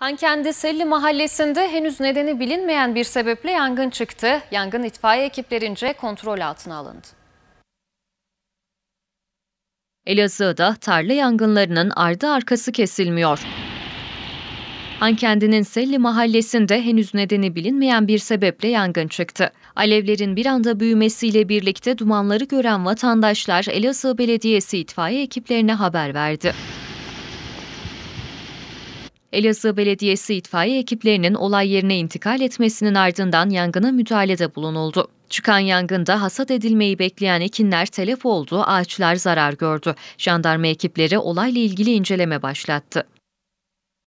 Hankendi Selli mahallesinde henüz nedeni bilinmeyen bir sebeple yangın çıktı. Yangın itfaiye ekiplerince kontrol altına alındı. Elazığ'da tarla yangınlarının ardı arkası kesilmiyor. Hankendi'nin Selli mahallesinde henüz nedeni bilinmeyen bir sebeple yangın çıktı. Alevlerin bir anda büyümesiyle birlikte dumanları gören vatandaşlar Elazığ Belediyesi itfaiye ekiplerine haber verdi. Elazığ Belediyesi itfaiye ekiplerinin olay yerine intikal etmesinin ardından yangına müdahalede bulunuldu. Çıkan yangında hasat edilmeyi bekleyen ekinler telef oldu, ağaçlar zarar gördü. Jandarma ekipleri olayla ilgili inceleme başlattı.